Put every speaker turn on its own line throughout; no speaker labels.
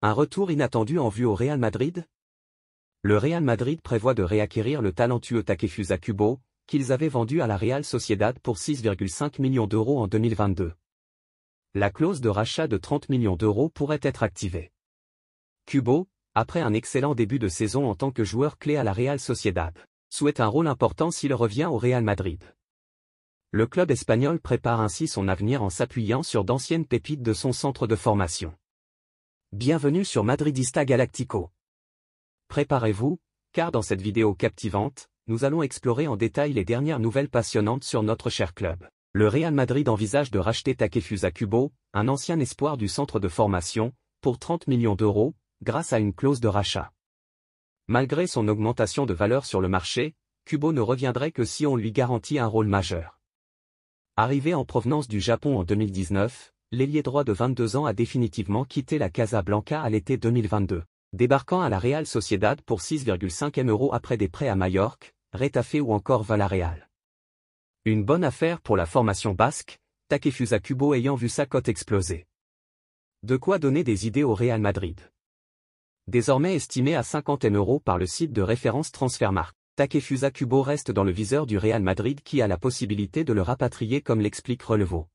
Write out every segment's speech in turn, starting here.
Un retour inattendu en vue au Real Madrid Le Real Madrid prévoit de réacquérir le talentueux Takefusa Kubo, qu'ils avaient vendu à la Real Sociedad pour 6,5 millions d'euros en 2022. La clause de rachat de 30 millions d'euros pourrait être activée. Kubo, après un excellent début de saison en tant que joueur clé à la Real Sociedad, souhaite un rôle important s'il revient au Real Madrid. Le club espagnol prépare ainsi son avenir en s'appuyant sur d'anciennes pépites de son centre de formation. Bienvenue sur Madridista Galactico. Préparez-vous, car dans cette vidéo captivante, nous allons explorer en détail les dernières nouvelles passionnantes sur notre cher club. Le Real Madrid envisage de racheter Takefusa Kubo, un ancien espoir du centre de formation, pour 30 millions d'euros, grâce à une clause de rachat. Malgré son augmentation de valeur sur le marché, Kubo ne reviendrait que si on lui garantit un rôle majeur. Arrivé en provenance du Japon en 2019, l'ailier droit de 22 ans a définitivement quitté la Casablanca à l'été 2022. Débarquant à la Real Sociedad pour 6,5 m€ euros après des prêts à Majorque, Retafe ou encore Valareal. Une bonne affaire pour la formation basque, Takefusa Kubo ayant vu sa cote exploser. De quoi donner des idées au Real Madrid. Désormais estimé à 50 m euros par le site de référence Transfermarkt, Takefusa Kubo reste dans le viseur du Real Madrid qui a la possibilité de le rapatrier comme l'explique Relevo.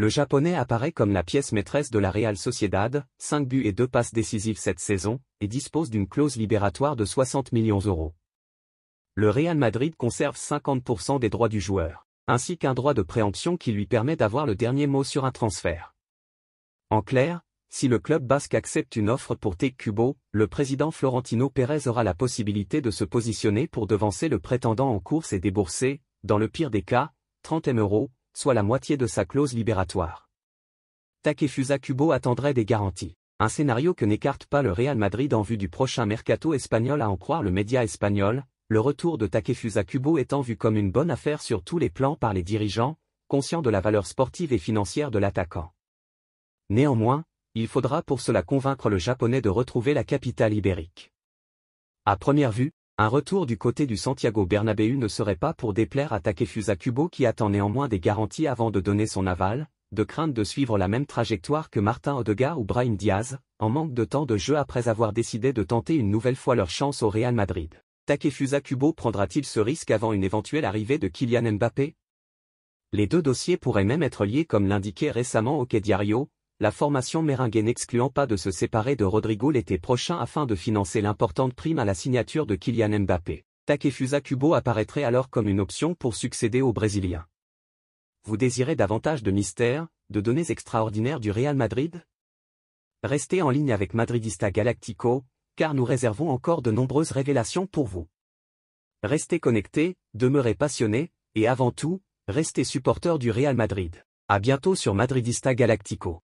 Le japonais apparaît comme la pièce maîtresse de la Real Sociedad, 5 buts et 2 passes décisives cette saison, et dispose d'une clause libératoire de 60 millions d'euros. Le Real Madrid conserve 50% des droits du joueur, ainsi qu'un droit de préemption qui lui permet d'avoir le dernier mot sur un transfert. En clair, si le club basque accepte une offre pour Tecubo, le président Florentino Pérez aura la possibilité de se positionner pour devancer le prétendant en course et débourser, dans le pire des cas, 30 M euros, soit la moitié de sa clause libératoire. Takefusa Kubo attendrait des garanties. Un scénario que n'écarte pas le Real Madrid en vue du prochain mercato espagnol à en croire le média espagnol, le retour de Takefusa Kubo étant vu comme une bonne affaire sur tous les plans par les dirigeants, conscients de la valeur sportive et financière de l'attaquant. Néanmoins, il faudra pour cela convaincre le japonais de retrouver la capitale ibérique. À première vue, un retour du côté du Santiago Bernabéu ne serait pas pour déplaire à Takefusa Kubo qui attend néanmoins des garanties avant de donner son aval, de crainte de suivre la même trajectoire que Martin Odega ou Brahim Diaz, en manque de temps de jeu après avoir décidé de tenter une nouvelle fois leur chance au Real Madrid. Takefusa Kubo prendra-t-il ce risque avant une éventuelle arrivée de Kylian Mbappé Les deux dossiers pourraient même être liés comme l'indiquait récemment Oke Diario, la formation meringue n'excluant pas de se séparer de Rodrigo l'été prochain afin de financer l'importante prime à la signature de Kylian Mbappé. Takefusa Kubo apparaîtrait alors comme une option pour succéder au Brésilien. Vous désirez davantage de mystères, de données extraordinaires du Real Madrid Restez en ligne avec Madridista Galactico, car nous réservons encore de nombreuses révélations pour vous. Restez connectés, demeurez passionnés, et avant tout, restez supporter du Real Madrid. À bientôt sur Madridista Galactico.